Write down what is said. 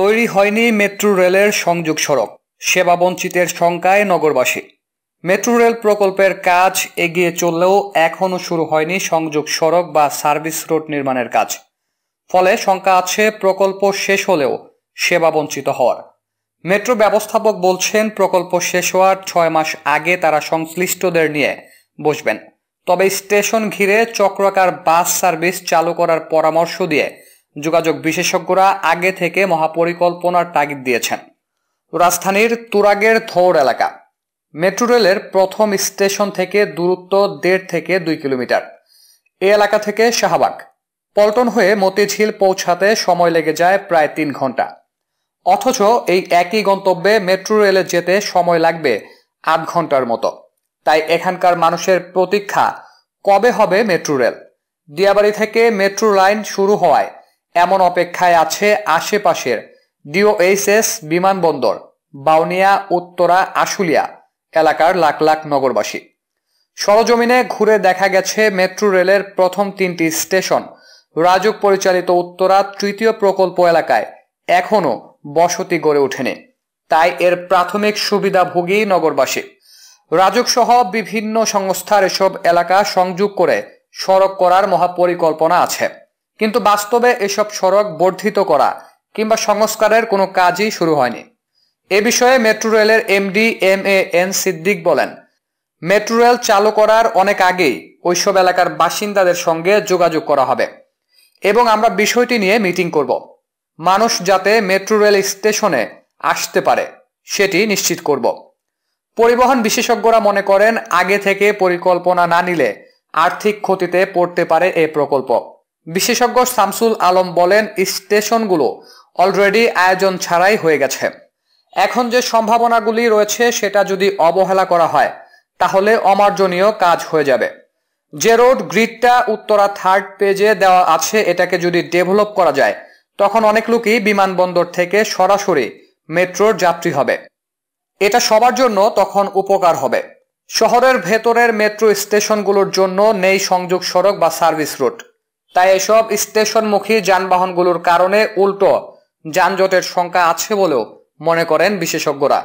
তৈরি হয়নি মেট্রো রেলের সংযোগ সড়ক সেবাবঞ্চিতের সংখ্যায় নগরবাসী মেট্রো রেল প্রকল্পের কাজ এগিয়ে চললেও এখনও শুরু হয়নি সংযোগ সড়ক বা সার্ভিস রোড নির্মাণের কাজ ফলে শঙ্কা আছে প্রকল্প শেষ হলেও সেবা বঞ্চিত হওয়ার মেট্রো ব্যবস্থাপক বলছেন প্রকল্প শেষ হওয়ার ছয় মাস আগে তারা সংশ্লিষ্টদের নিয়ে বসবেন তবে স্টেশন ঘিরে চক্রাকার বাস সার্ভিস চালু করার পরামর্শ দিয়ে যোগাযোগ বিশেষজ্ঞরা আগে থেকে মহাপরিকল্পনার তাগিদ দিয়েছেন রাজধানীর তুরাগের থৌর এলাকা মেট্রো রেলের প্রথম স্টেশন থেকে দূরত্ব দেড় থেকে দুই কিলোমিটার এ এলাকা থেকে শাহবাগ পল্টন হয়ে মতিঝিল পৌঁছাতে সময় লেগে যায় প্রায় তিন ঘন্টা অথচ এই একই গন্তব্যে মেট্রো রেলে যেতে সময় লাগবে আধ ঘন্টার মতো তাই এখানকার মানুষের প্রতীক্ষা কবে হবে মেট্রো রেল দিয়াবাড়ি থেকে মেট্রো লাইন শুরু হওয়ায় এমন অপেক্ষায় আছে আশেপাশের ডিওএইচএস বিমানবন্দর বাউনিয়া উত্তরা আশুলিয়া এলাকার লাখ লাখ নগরবাসী সরজমিনে ঘুরে দেখা গেছে মেট্রো রেলের প্রথম তিনটি স্টেশন রাজুক পরিচালিত উত্তরা তৃতীয় প্রকল্প এলাকায় এখনও বসতি গড়ে ওঠেনি তাই এর প্রাথমিক সুবিধাভোগী নগরবাসী রাজুক সহ বিভিন্ন সংস্থার এসব এলাকা সংযোগ করে সড়ক করার মহাপরিকল্পনা আছে কিন্তু বাস্তবে এসব সড়ক বর্ধিত করা কিংবা সংস্কারের কোনো কাজই শুরু হয়নি এ বিষয়ে মেট্রো রেলের MD M A N Siddique বলেন মেট্রো রেল চালু করার অনেক আগেই ওইসব এলাকার বাসিন্দাদের সঙ্গে যোগাযোগ করা হবে এবং আমরা বিষয়টি নিয়ে মিটিং করব মানুষ যাতে মেট্রো রেল স্টেশনে আসতে পারে সেটি নিশ্চিত করব পরিবহন বিশেষজ্ঞরা মনে করেন আগে থেকে পরিকল্পনা না নিলে আর্থিক ক্ষতিতে পড়তে পারে এ প্রকল্প বিশেষজ্ঞ সামসুল আলম বলেন স্টেশনগুলো অলরেডি আয়োজন ছাড়াই হয়ে গেছে এখন যে সম্ভাবনাগুলি রয়েছে সেটা যদি অবহেলা করা হয় তাহলে অমার্জনীয় কাজ হয়ে যাবে যে রোড গ্রিডটা উত্তরা থার্ড পেজে দেওয়া আছে এটাকে যদি ডেভেলপ করা যায় তখন অনেক লোকই বিমানবন্দর থেকে সরাসরি মেট্রোর যাত্রী হবে এটা সবার জন্য তখন উপকার হবে শহরের ভেতরের মেট্রো স্টেশনগুলোর জন্য নেই সংযোগ সড়ক বা সার্ভিস রোড তাই এসব স্টেশনমুখী যানবাহনগুলোর কারণে উল্টো যানজটের সংখ্যা আছে বলেও মনে করেন বিশেষজ্ঞরা